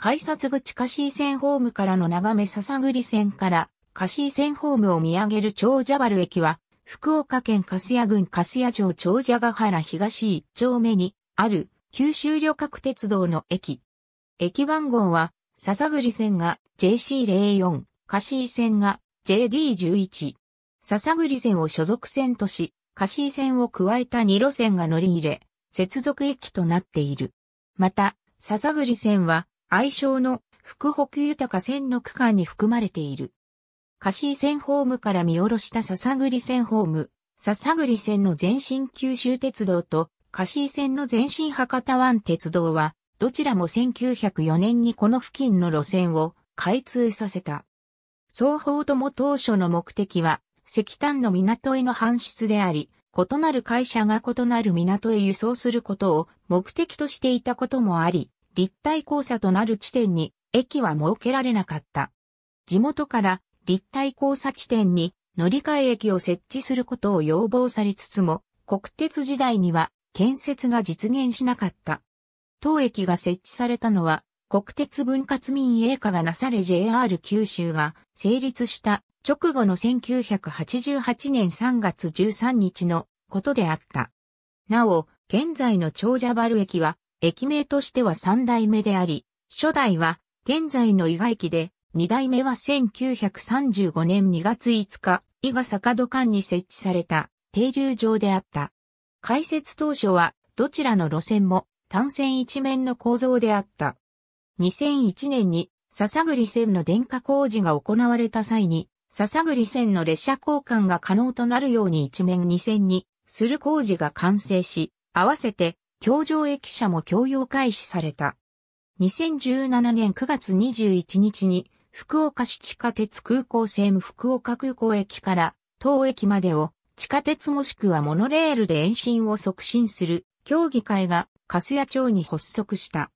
改札口シ井線ホームからの眺め笹栗線からシ井線ホームを見上げる長者原駅は、福岡県粕ヤ郡粕ヤ城長者ヶ原東一丁目にある九州旅客鉄道の駅。駅番号は、笹栗線が JC04、シ井線が JD11。笹栗線を所属線とし、シ井線を加えた2路線が乗り入れ、接続駅となっている。また、笹栗線は、愛称の福北豊か線の区間に含まれている。シー線ホームから見下ろした笹栗線ホーム、笹栗線の前身九州鉄道とシー線の前身博多湾鉄道は、どちらも1904年にこの付近の路線を開通させた。双方とも当初の目的は、石炭の港への搬出であり、異なる会社が異なる港へ輸送することを目的としていたこともあり、立体交差となる地点に駅は設けられなかった。地元から立体交差地点に乗り換え駅を設置することを要望されつつも、国鉄時代には建設が実現しなかった。当駅が設置されたのは、国鉄分割民営化がなされ JR 九州が成立した直後の1988年3月13日のことであった。なお、現在の長者原駅は駅名としては3代目であり、初代は現在の伊賀駅で、2代目は1935年2月5日、伊賀坂戸間に設置された停留場であった。開設当初は、どちらの路線も単線一面の構造であった。2001年に笹栗線の電化工事が行われた際に、笹栗線の列車交換が可能となるように一面二線にする工事が完成し、合わせて橋上駅舎も供用開始された。2017年9月21日に、福岡市地下鉄空港西務福岡空港駅から当駅までを地下鉄もしくはモノレールで延伸を促進する協議会が粕谷町に発足した。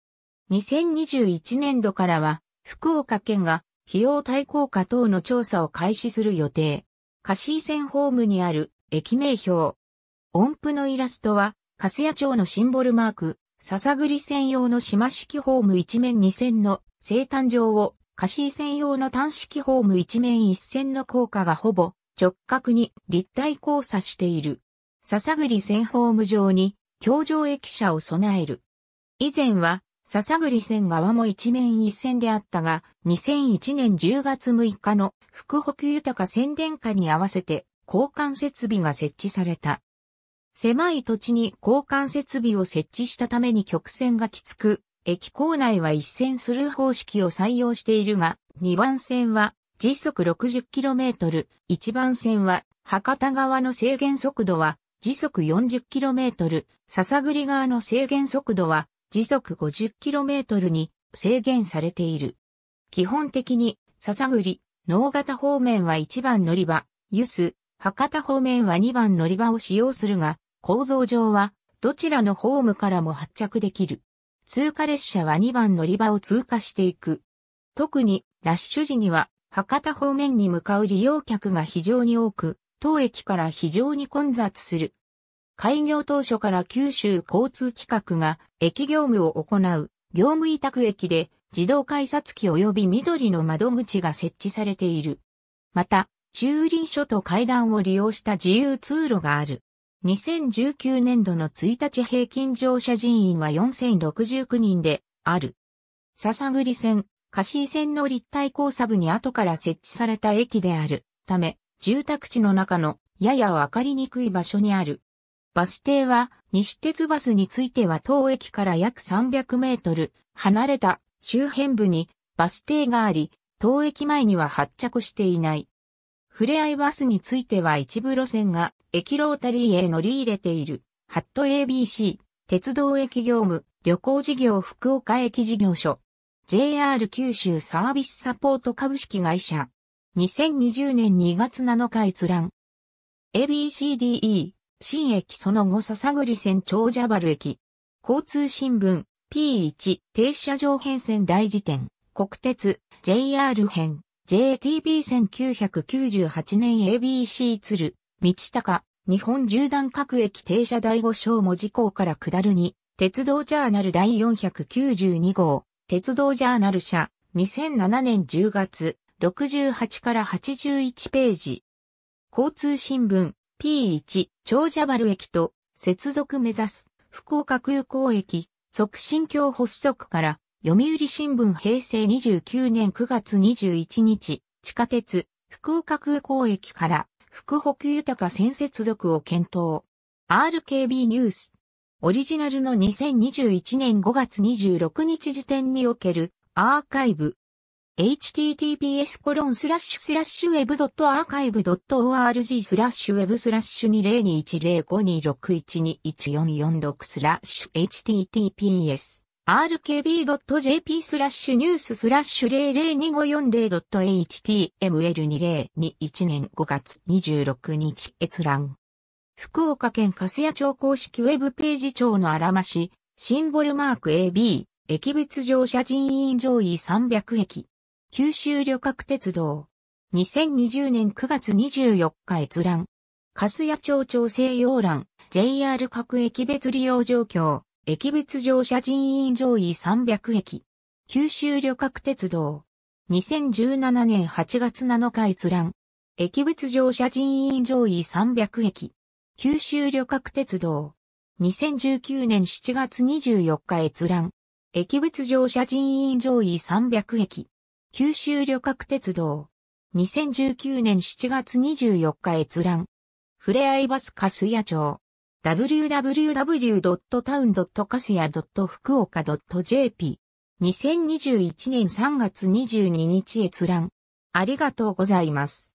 2021年度からは福岡県が費用対効果等の調査を開始する予定。貸井線ホームにある駅名標。音符のイラストはカスヤ町のシンボルマーク、笹栗専用の島式ホーム一面二線の生誕場を、カシー専用の単式ホーム一面一線の効果がほぼ直角に立体交差している。笹栗線ホーム上に、橋上駅舎を備える。以前は、笹栗線側も一面一線であったが、2001年10月6日の福北豊宣伝下に合わせて、交換設備が設置された。狭い土地に交換設備を設置したために曲線がきつく、駅構内は一線スルー方式を採用しているが、2番線は時速 60km、1番線は博多側の制限速度は時速 40km、笹栗側の制限速度は時速 50km に制限されている。基本的に笹栗、能型方面は1番乗り場、ユス、博多方面は2番乗り場を使用するが、構造上はどちらのホームからも発着できる。通過列車は2番乗り場を通過していく。特にラッシュ時には博多方面に向かう利用客が非常に多く、当駅から非常に混雑する。開業当初から九州交通企画が駅業務を行う業務委託駅で自動改札機及び緑の窓口が設置されている。また、駐輪所と階段を利用した自由通路がある。2019年度の1日平均乗車人員は4069人である。笹栗線、貸井線の立体交差部に後から設置された駅であるため、住宅地の中のややわかりにくい場所にある。バス停は西鉄バスについては当駅から約300メートル離れた周辺部にバス停があり、当駅前には発着していない。ふれあいバスについては一部路線が駅ロータリーへ乗り入れている、ハット ABC、鉄道駅業務、旅行事業福岡駅事業所、JR 九州サービスサポート株式会社、2020年2月7日閲覧、ABCDE、新駅その後笹栗線長者原駅、交通新聞、P1、停車場変遷大辞典、国鉄、JR 編。JTB1998 年 ABC 鶴道高、日本縦断各駅停車第5章文字港から下るに、鉄道ジャーナル第492号、鉄道ジャーナル社、2007年10月、68から81ページ。交通新聞、P1、長者丸駅と、接続目指す、福岡空港駅、促進橋発足から、読売新聞平成29年9月21日、地下鉄、福岡空港駅から、福北豊線接続を検討。RKB ニュース。オリジナルの2021年5月26日時点におけるアーカイブ。https コロンスラッシュスラッシュウェブドットアーカイブドット org スラッシュウェブスラッシュ2 0 2 1 0 5 2 6 1 2 1 4 4 6スラッシュ https rkb.jp スラッシュニューススラッシュ 002540.html2021 年5月26日閲覧。福岡県粕屋町公式ウェブページ町のあらまし、シンボルマーク AB、駅別乗車人員上位300駅。九州旅客鉄道。2020年9月24日閲覧。粕屋町町西洋欄、JR 各駅別利用状況。駅別乗車人員上位300駅。九州旅客鉄道。2017年8月7日閲覧。駅別乗車人員上位300駅。九州旅客鉄道。2019年7月24日閲覧。駅別乗車人員上位300駅。九州旅客鉄道。2019年7月24日閲覧。ふれあいバスすや町。www.town.kasia.fukuoka.jp 2021年3月22日閲覧。ありがとうございます。